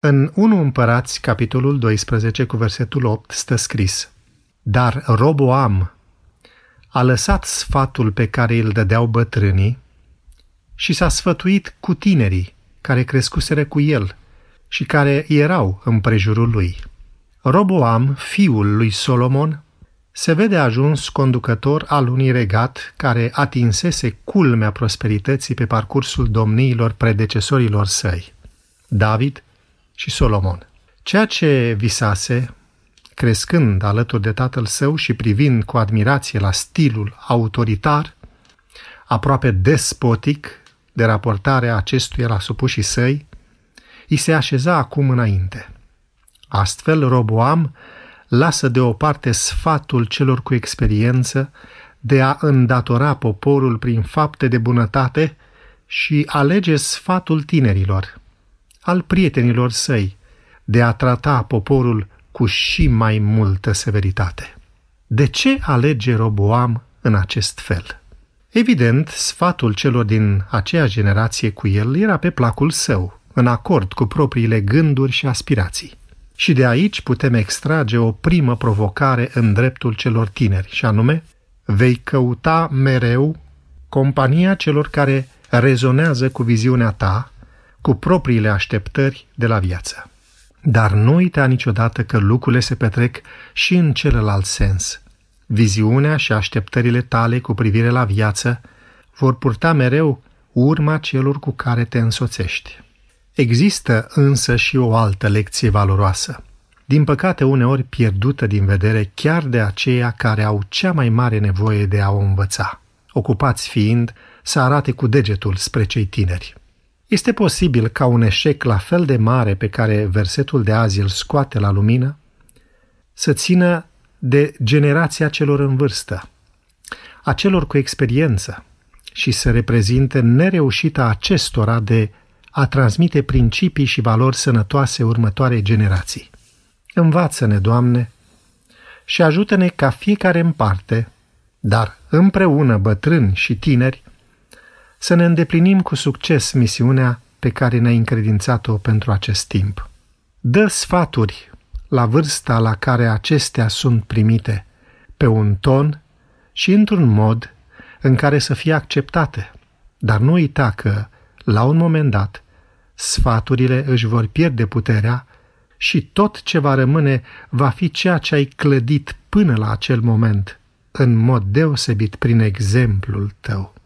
În 1 Împărați, capitolul 12, cu versetul 8, stă scris Dar Roboam a lăsat sfatul pe care îl dădeau bătrânii și s-a sfătuit cu tinerii care crescuseră cu el și care erau împrejurul lui. Roboam, fiul lui Solomon, se vede ajuns conducător al unui regat care atinsese culmea prosperității pe parcursul domniilor predecesorilor săi. David, și Solomon. Ceea ce visase, crescând alături de tatăl său și privind cu admirație la stilul autoritar, aproape despotic de raportarea acestuia la supușii săi, îi se așeza acum înainte. Astfel, Roboam lasă deoparte sfatul celor cu experiență de a îndatora poporul prin fapte de bunătate și alege sfatul tinerilor, al prietenilor săi de a trata poporul cu și mai multă severitate. De ce alege Roboam în acest fel? Evident, sfatul celor din aceea generație cu el era pe placul său, în acord cu propriile gânduri și aspirații. Și de aici putem extrage o primă provocare în dreptul celor tineri, și anume, vei căuta mereu compania celor care rezonează cu viziunea ta cu propriile așteptări de la viață. Dar nu uita niciodată că lucrurile se petrec și în celălalt sens. Viziunea și așteptările tale cu privire la viață vor purta mereu urma celor cu care te însoțești. Există însă și o altă lecție valoroasă, din păcate uneori pierdută din vedere chiar de aceia care au cea mai mare nevoie de a o învăța, ocupați fiind să arate cu degetul spre cei tineri. Este posibil ca un eșec la fel de mare pe care versetul de azi îl scoate la lumină să țină de generația celor în vârstă, a celor cu experiență și să reprezinte nereușita acestora de a transmite principii și valori sănătoase următoarei generații. Învață-ne, Doamne, și ajută-ne ca fiecare în parte, dar împreună bătrâni și tineri, să ne îndeplinim cu succes misiunea pe care ne-ai încredințat-o pentru acest timp. Dă sfaturi la vârsta la care acestea sunt primite, pe un ton și într-un mod în care să fie acceptate. Dar nu uita că, la un moment dat, sfaturile își vor pierde puterea și tot ce va rămâne va fi ceea ce ai clădit până la acel moment, în mod deosebit prin exemplul tău.